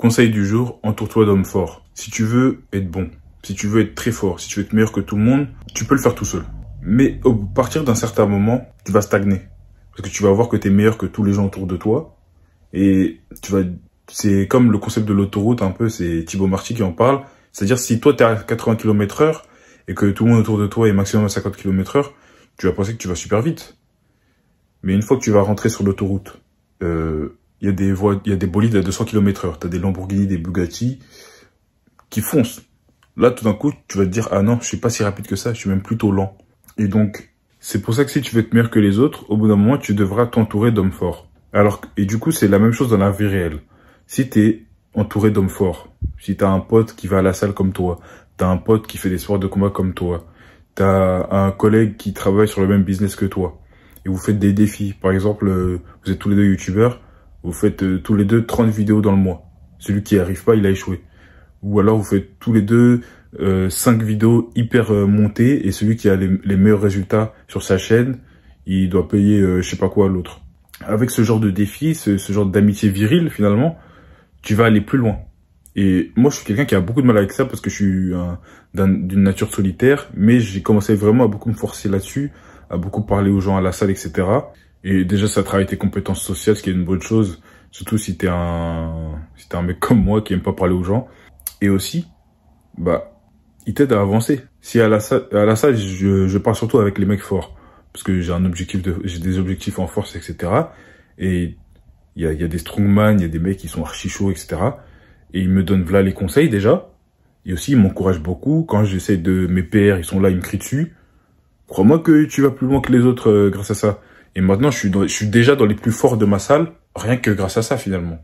Conseil du jour, entoure-toi d'hommes forts. Si tu veux être bon, si tu veux être très fort, si tu veux être meilleur que tout le monde, tu peux le faire tout seul. Mais au partir d'un certain moment, tu vas stagner. Parce que tu vas voir que tu es meilleur que tous les gens autour de toi. Et tu vas, c'est comme le concept de l'autoroute un peu, c'est Thibaut Marty qui en parle. C'est-à-dire si toi tu es à 80 km heure et que tout le monde autour de toi est maximum à 50 km heure, tu vas penser que tu vas super vite. Mais une fois que tu vas rentrer sur l'autoroute, euh, il y a des voies, il y a des bolides à 200 km heure. T'as des Lamborghini, des Bugatti qui foncent. Là, tout d'un coup, tu vas te dire, ah non, je suis pas si rapide que ça, je suis même plutôt lent. Et donc, c'est pour ça que si tu veux être meilleur que les autres, au bout d'un moment, tu devras t'entourer d'hommes forts. Alors, et du coup, c'est la même chose dans la vie réelle. Si t'es entouré d'hommes forts, si t'as un pote qui va à la salle comme toi, t'as un pote qui fait des sports de combat comme toi, t'as un collègue qui travaille sur le même business que toi, et vous faites des défis. Par exemple, euh, vous êtes tous les deux youtubeurs, vous faites euh, tous les deux 30 vidéos dans le mois. Celui qui arrive pas, il a échoué. Ou alors vous faites tous les deux euh, 5 vidéos hyper euh, montées et celui qui a les, meilleurs résultats sur sa chaîne, il doit payer euh, je sais pas quoi à l'autre. Avec ce genre de défi, ce, genre d'amitié virile finalement, tu vas aller plus loin. Et moi, je suis quelqu'un qui a beaucoup de mal avec ça parce que je suis d'une nature solitaire, mais j'ai commencé vraiment à beaucoup me forcer là-dessus, à beaucoup parlé aux gens à la salle, etc. Et déjà, ça travaille tes compétences sociales, ce qui est une bonne chose, surtout si t'es un, si t'es un mec comme moi qui aime pas parler aux gens. Et aussi, bah, il t'aide à avancer. Si à la salle, à la salle, je, je parle surtout avec les mecs forts, parce que j'ai un objectif de, j'ai des objectifs en force, etc. Et il y a, y a des strongman, il y a des mecs qui sont archi chauds, etc. Et ils me donnent là les conseils déjà. Et aussi, ils m'encouragent beaucoup. Quand j'essaie de, mes PR, ils sont là, ils me crient dessus. Crois-moi que tu vas plus loin que les autres euh, grâce à ça. Et maintenant, je suis, je suis déjà dans les plus forts de ma salle, rien que grâce à ça finalement.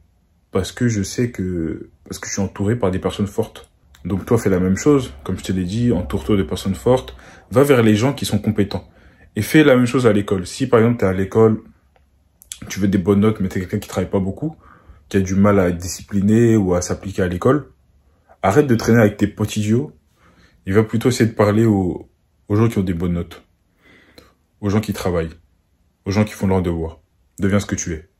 Parce que je sais que... Parce que je suis entouré par des personnes fortes. Donc toi, fais la même chose. Comme je te l'ai dit, entoure-toi de personnes fortes. Va vers les gens qui sont compétents. Et fais la même chose à l'école. Si par exemple, tu es à l'école, tu veux des bonnes notes, mais tu quelqu'un qui travaille pas beaucoup, qui a du mal à être discipliné ou à s'appliquer à l'école, arrête de traîner avec tes potes idiots. Il va plutôt essayer de parler aux, aux gens qui ont des bonnes notes, aux gens qui travaillent, aux gens qui font leur devoir. Deviens ce que tu es.